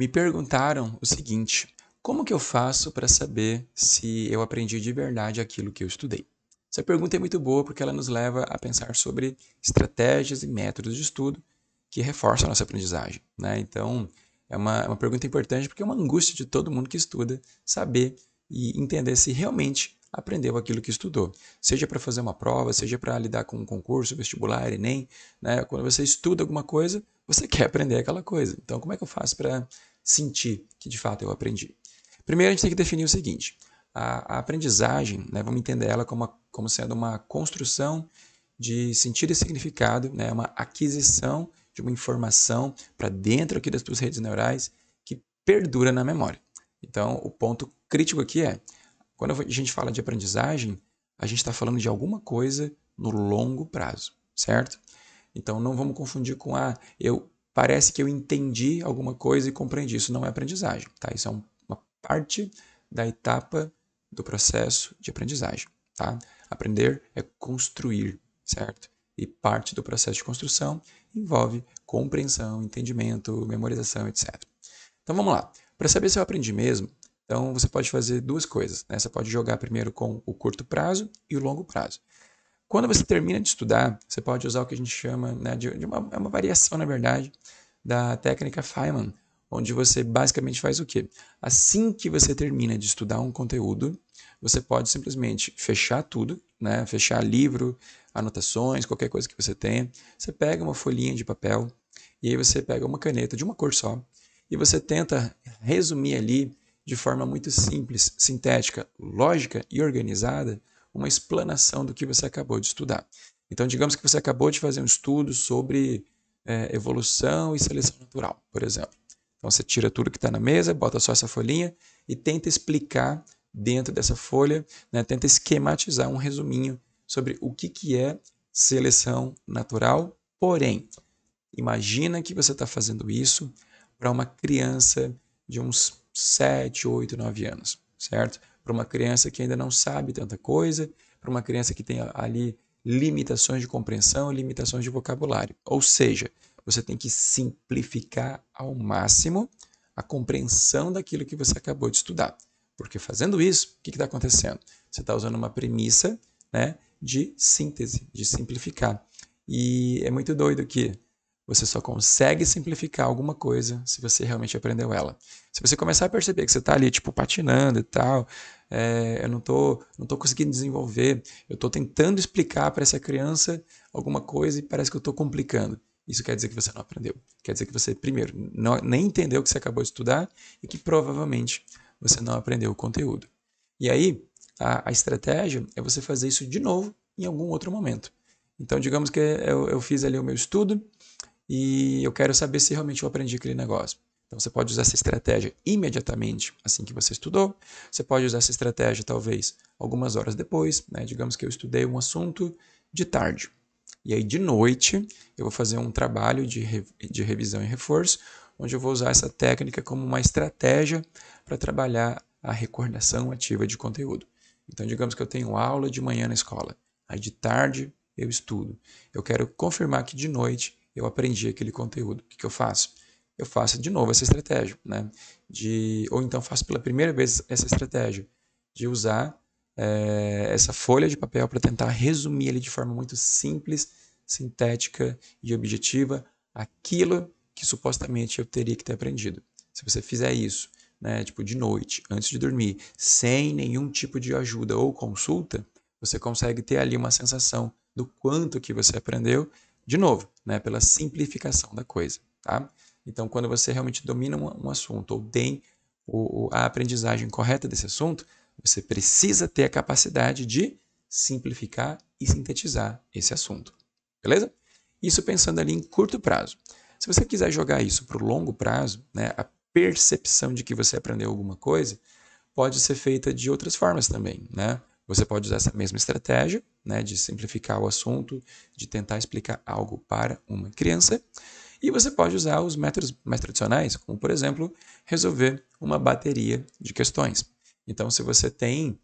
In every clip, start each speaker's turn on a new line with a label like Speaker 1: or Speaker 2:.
Speaker 1: Me perguntaram o seguinte: como que eu faço para saber se eu aprendi de verdade aquilo que eu estudei? Essa pergunta é muito boa porque ela nos leva a pensar sobre estratégias e métodos de estudo que reforçam a nossa aprendizagem. Né? Então, é uma, é uma pergunta importante porque é uma angústia de todo mundo que estuda saber e entender se realmente aprendeu aquilo que estudou. Seja para fazer uma prova, seja para lidar com um concurso, vestibular, Enem. Né? Quando você estuda alguma coisa, você quer aprender aquela coisa. Então, como é que eu faço para sentir que de fato eu aprendi? Primeiro, a gente tem que definir o seguinte: a, a aprendizagem, né, vamos entender ela como, como sendo uma construção de sentido e significado, né, uma aquisição de uma informação para dentro aqui das suas redes neurais que perdura na memória. Então, o ponto crítico aqui é: quando a gente fala de aprendizagem, a gente está falando de alguma coisa no longo prazo, certo? Então, não vamos confundir com ah, eu parece que eu entendi alguma coisa e compreendi. Isso não é aprendizagem, tá? Isso é um, uma parte da etapa do processo de aprendizagem, tá? Aprender é construir, certo? E parte do processo de construção envolve compreensão, entendimento, memorização, etc. Então vamos lá. Para saber se eu aprendi mesmo, então você pode fazer duas coisas. Né? Você pode jogar primeiro com o curto prazo e o longo prazo. Quando você termina de estudar, você pode usar o que a gente chama né, de, de, uma, é uma variação, na verdade, da técnica Feynman, onde você basicamente faz o quê? Assim que você termina de estudar um conteúdo, você pode simplesmente fechar tudo, né? fechar livro, anotações, qualquer coisa que você tenha. Você pega uma folhinha de papel e aí você pega uma caneta de uma cor só e você tenta resumir ali de forma muito simples, sintética, lógica e organizada uma explanação do que você acabou de estudar. Então, digamos que você acabou de fazer um estudo sobre é, evolução e seleção natural, por exemplo. Então, você tira tudo que está na mesa, bota só essa folhinha e tenta explicar dentro dessa folha, né, tenta esquematizar um resuminho sobre o que, que é seleção natural. Porém, imagina que você está fazendo isso para uma criança de uns 7, 8, 9 anos, certo? para uma criança que ainda não sabe tanta coisa, para uma criança que tem ali limitações de compreensão, limitações de vocabulário. Ou seja, você tem que simplificar ao máximo a compreensão daquilo que você acabou de estudar. Porque fazendo isso, o que está acontecendo? Você está usando uma premissa né, de síntese, de simplificar. E é muito doido que você só consegue simplificar alguma coisa se você realmente aprendeu ela. Se você começar a perceber que você está ali, tipo, patinando e tal, é, eu não tô, não tô conseguindo desenvolver, eu estou tentando explicar para essa criança alguma coisa e parece que eu estou complicando. Isso quer dizer que você não aprendeu. Quer dizer que você, primeiro, não, nem entendeu o que você acabou de estudar e que provavelmente você não aprendeu o conteúdo. E aí, a, a estratégia é você fazer isso de novo em algum outro momento. Então, digamos que eu, eu fiz ali o meu estudo, e eu quero saber se realmente eu aprendi aquele negócio. Então você pode usar essa estratégia imediatamente assim que você estudou. Você pode usar essa estratégia talvez algumas horas depois, né? Digamos que eu estudei um assunto de tarde. E aí de noite eu vou fazer um trabalho de, re... de revisão e reforço, onde eu vou usar essa técnica como uma estratégia para trabalhar a recordação ativa de conteúdo. Então digamos que eu tenho aula de manhã na escola, aí de tarde eu estudo. Eu quero confirmar que de noite eu aprendi aquele conteúdo. O que, que eu faço? Eu faço de novo essa estratégia, né? De, ou então faço pela primeira vez essa estratégia de usar é, essa folha de papel para tentar resumir ele de forma muito simples, sintética e objetiva aquilo que supostamente eu teria que ter aprendido. Se você fizer isso, né, tipo de noite, antes de dormir, sem nenhum tipo de ajuda ou consulta, você consegue ter ali uma sensação do quanto que você aprendeu de novo, né, pela simplificação da coisa. Tá? Então, quando você realmente domina um, um assunto ou tem o, a aprendizagem correta desse assunto, você precisa ter a capacidade de simplificar e sintetizar esse assunto. Beleza? Isso pensando ali em curto prazo. Se você quiser jogar isso para o longo prazo, né, a percepção de que você aprendeu alguma coisa pode ser feita de outras formas também. Né? Você pode usar essa mesma estratégia, né, de simplificar o assunto, de tentar explicar algo para uma criança. E você pode usar os métodos mais tradicionais, como por exemplo, resolver uma bateria de questões. Então, se você tem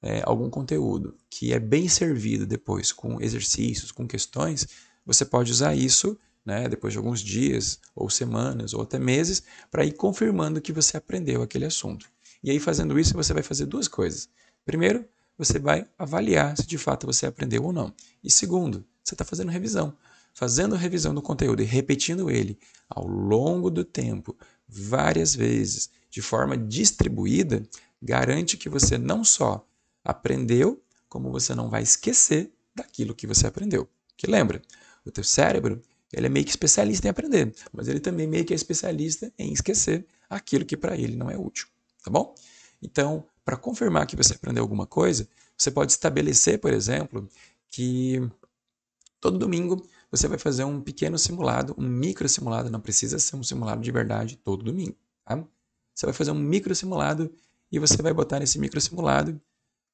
Speaker 1: é, algum conteúdo que é bem servido depois com exercícios, com questões, você pode usar isso né, depois de alguns dias, ou semanas, ou até meses, para ir confirmando que você aprendeu aquele assunto. E aí, fazendo isso, você vai fazer duas coisas. Primeiro, você vai avaliar se de fato você aprendeu ou não. E segundo, você está fazendo revisão. Fazendo revisão do conteúdo e repetindo ele ao longo do tempo, várias vezes, de forma distribuída, garante que você não só aprendeu, como você não vai esquecer daquilo que você aprendeu. Que lembra, o teu cérebro ele é meio que especialista em aprender, mas ele também meio que é especialista em esquecer aquilo que para ele não é útil, tá bom? Então, para confirmar que você aprendeu alguma coisa, você pode estabelecer, por exemplo, que todo domingo você vai fazer um pequeno simulado, um micro simulado, não precisa ser um simulado de verdade todo domingo, tá? Você vai fazer um micro simulado e você vai botar nesse micro simulado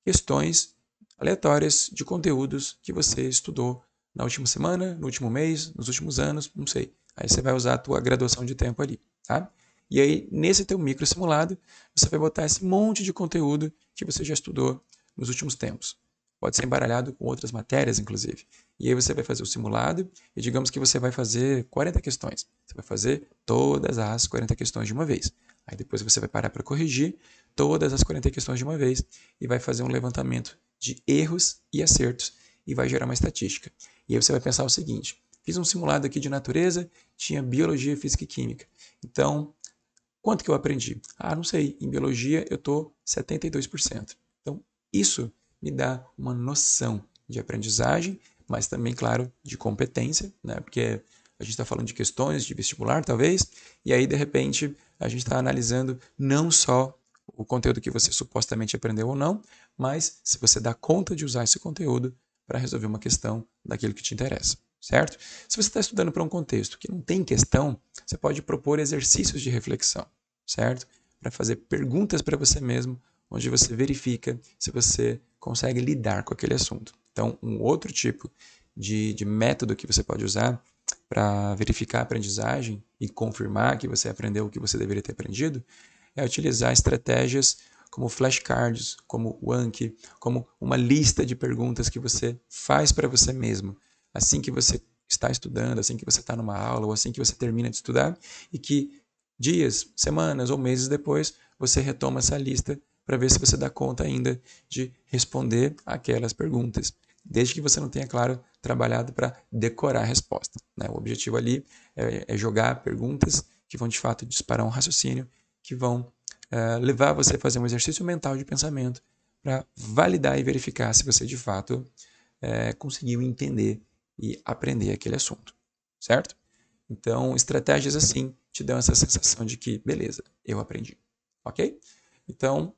Speaker 1: questões aleatórias de conteúdos que você estudou na última semana, no último mês, nos últimos anos, não sei. Aí você vai usar a tua graduação de tempo ali, tá? E aí, nesse teu micro simulado, você vai botar esse monte de conteúdo que você já estudou nos últimos tempos. Pode ser embaralhado com outras matérias, inclusive. E aí você vai fazer o simulado e digamos que você vai fazer 40 questões. Você vai fazer todas as 40 questões de uma vez. Aí depois você vai parar para corrigir todas as 40 questões de uma vez e vai fazer um levantamento de erros e acertos e vai gerar uma estatística. E aí você vai pensar o seguinte: fiz um simulado aqui de natureza, tinha biologia, física e química. Então, Quanto que eu aprendi? Ah, não sei. Em biologia eu estou 72%. Então, isso me dá uma noção de aprendizagem, mas também, claro, de competência, né? Porque a gente está falando de questões de vestibular, talvez, e aí, de repente, a gente está analisando não só o conteúdo que você supostamente aprendeu ou não, mas se você dá conta de usar esse conteúdo para resolver uma questão daquilo que te interessa certo? Se você está estudando para um contexto que não tem questão, você pode propor exercícios de reflexão, certo? Para fazer perguntas para você mesmo, onde você verifica se você consegue lidar com aquele assunto. Então, um outro tipo de, de método que você pode usar para verificar a aprendizagem e confirmar que você aprendeu o que você deveria ter aprendido é utilizar estratégias como flashcards, como Anki, como uma lista de perguntas que você faz para você mesmo assim que você está estudando, assim que você está numa aula ou assim que você termina de estudar, e que dias, semanas ou meses depois você retoma essa lista para ver se você dá conta ainda de responder aquelas perguntas, desde que você não tenha, claro, trabalhado para decorar a resposta. Né? O objetivo ali é, é, jogar perguntas que vão de fato disparar um raciocínio, que vão uh, levar você a fazer um exercício mental de pensamento para validar e verificar se você de fato uh, conseguiu entender e aprender aquele assunto, certo? Então, estratégias assim te dão essa sensação de que, beleza, eu aprendi, ok? Então,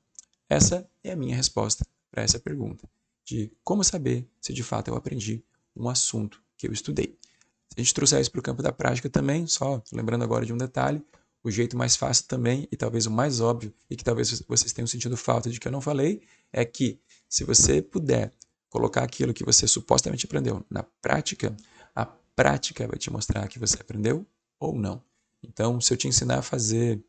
Speaker 1: essa é a minha resposta para essa pergunta de como saber se de fato eu aprendi um assunto que eu estudei. Se a gente trouxer isso para o campo da prática também, só lembrando agora de um detalhe, o jeito mais fácil também, e talvez o mais óbvio, e que talvez vocês tenham sentido falta de que eu não falei, é que se você puder colocar aquilo que você supostamente aprendeu na prática, a prática vai te mostrar que você aprendeu ou não. Então, se eu te ensinar a fazer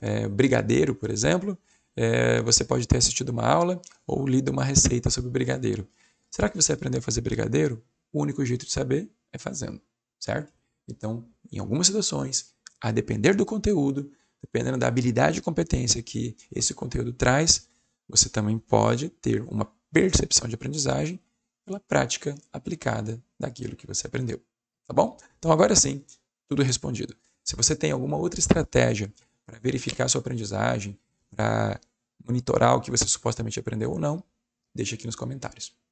Speaker 1: é, brigadeiro, por exemplo, é, você pode ter assistido uma aula ou lido uma receita sobre brigadeiro. Será que você aprendeu a fazer brigadeiro? O único jeito de saber é fazendo, certo? Então, em algumas situações, a depender do conteúdo, dependendo da habilidade e competência que esse conteúdo traz, você também pode ter uma percepção de aprendizagem pela prática aplicada daquilo que você aprendeu. Tá bom? Então, agora sim, tudo respondido. Se você tem alguma outra estratégia para verificar sua aprendizagem, para monitorar o que você supostamente aprendeu ou não, deixa aqui nos comentários.